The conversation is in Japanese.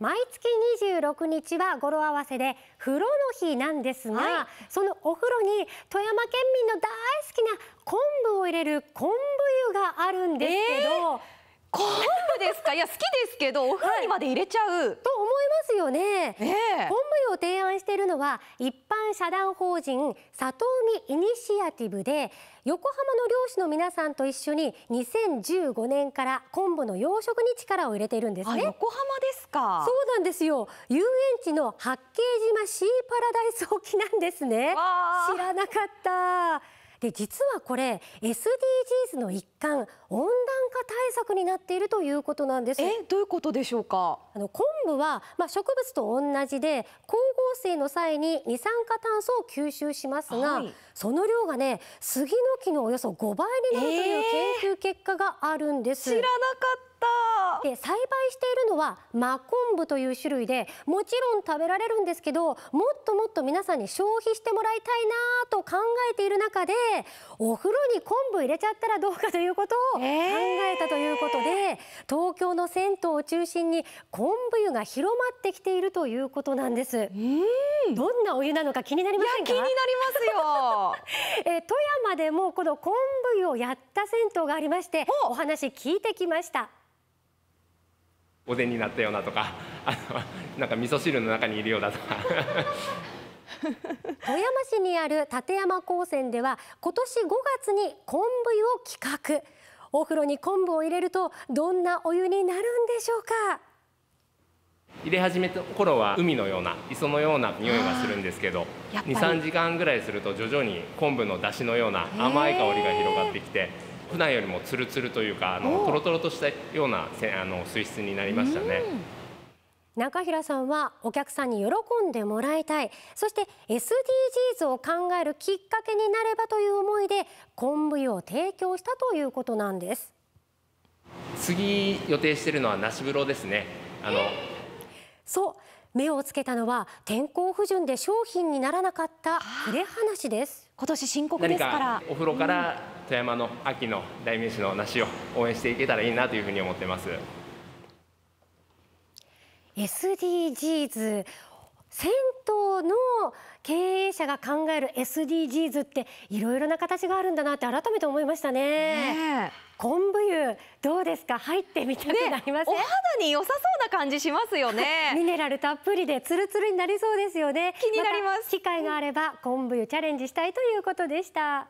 毎月26日は語呂合わせで風呂の日なんですが、はい、そのお風呂に富山県民の大好きな昆布を入れる昆布湯があるんですけど、えー昆布ですかいや好きですけどお風呂にまで入れちゃう、はい、と思いますよね、ね、昆布を提案しているのは一般社団法人里海イニシアティブで横浜の漁師の皆さんと一緒に2015年から昆布の養殖に力を入れているんですね横浜ですかそうなんですよ遊園地の八景島シーパラダイス沖なんですね知らなかったで実はこれ SDGs の一環温暖化対策になっているということなんですえどういうことでしょうかあの昆布はまあ、植物と同じで光合成の際に二酸化炭素を吸収しますが、はい、その量がね杉の木のおよそ5倍になるという研究結果があるんです、えー、知らなかったで栽培しているのは真昆布という種類でもちろん食べられるんですけどもっともっと皆さんに消費してもらいたいなと考えている中でお風呂に昆布入れちゃったらどうかということを考えたということで、えー、東京の銭湯を中心に昆布湯が広まってきているということなんです。んどんなお湯なのか気になりません気になりますよ え富山でもこの昆布湯をやった銭湯がありましてお話聞いてきました。おでんになったようなとかあのなんか味噌汁の中にいるようだとか 富山市にある立山高専では今年5月に昆布湯を企画お風呂に昆布を入れるとどんなお湯になるんでしょうか入れ始めた頃は海のような磯のような匂いがするんですけど23時間ぐらいすると徐々に昆布の出汁のような甘い香りが広がってきて普段よりもツルツルというかあのトロトロとしたようなせあの水質になりましたね。中平さんはお客さんに喜んでもらいたいそして SDGs を考えるきっかけになればという思いで昆布湯を提供したということなんです次予定しているのは梨風呂ですねあのそう目をつけたのは天候不順で商品にならなかった触れ話です今年深刻ですからお風呂から富山の秋の代名詞の梨を応援していけたらいいなというふうに思ってます SDGs 者が考える SDGs っていろいろな形があるんだなって改めて思いましたね。ね昆布湯どうですか入ってみたくなりません、ね、お肌に良さそうな感じしますよねミネラルたっぷりでツルツルになりそうですよね気になります、ま、機会があれば昆布湯チャレンジしたいということでした